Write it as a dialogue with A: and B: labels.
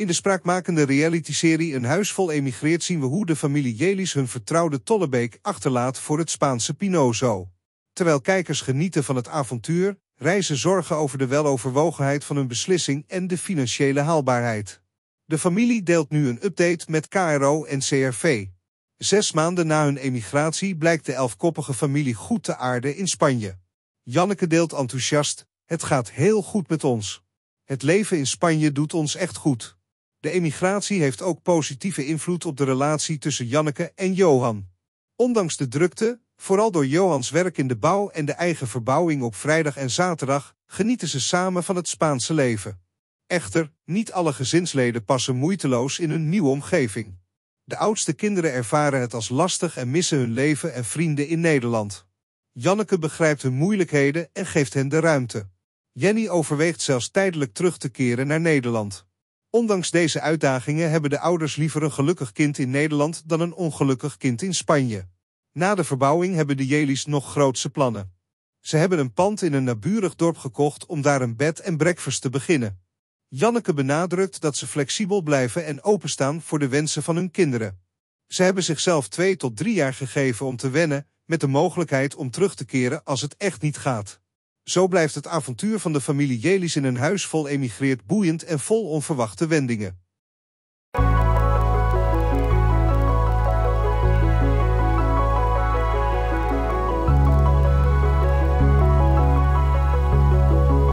A: In de spraakmakende realityserie Een huis vol emigreert zien we hoe de familie Jelis hun vertrouwde Tollebeek achterlaat voor het Spaanse Pinozo. Terwijl kijkers genieten van het avontuur, reizen zorgen over de weloverwogenheid van hun beslissing en de financiële haalbaarheid. De familie deelt nu een update met KRO en CRV. Zes maanden na hun emigratie blijkt de elfkoppige familie goed te aarden in Spanje. Janneke deelt enthousiast, het gaat heel goed met ons. Het leven in Spanje doet ons echt goed. De emigratie heeft ook positieve invloed op de relatie tussen Janneke en Johan. Ondanks de drukte, vooral door Johans werk in de bouw en de eigen verbouwing op vrijdag en zaterdag, genieten ze samen van het Spaanse leven. Echter, niet alle gezinsleden passen moeiteloos in hun nieuwe omgeving. De oudste kinderen ervaren het als lastig en missen hun leven en vrienden in Nederland. Janneke begrijpt hun moeilijkheden en geeft hen de ruimte. Jenny overweegt zelfs tijdelijk terug te keren naar Nederland. Ondanks deze uitdagingen hebben de ouders liever een gelukkig kind in Nederland dan een ongelukkig kind in Spanje. Na de verbouwing hebben de Jelis nog grootse plannen. Ze hebben een pand in een naburig dorp gekocht om daar een bed en breakfast te beginnen. Janneke benadrukt dat ze flexibel blijven en openstaan voor de wensen van hun kinderen. Ze hebben zichzelf twee tot drie jaar gegeven om te wennen, met de mogelijkheid om terug te keren als het echt niet gaat. Zo blijft het avontuur van de familie Jelis in een huis vol emigreert boeiend en vol onverwachte wendingen.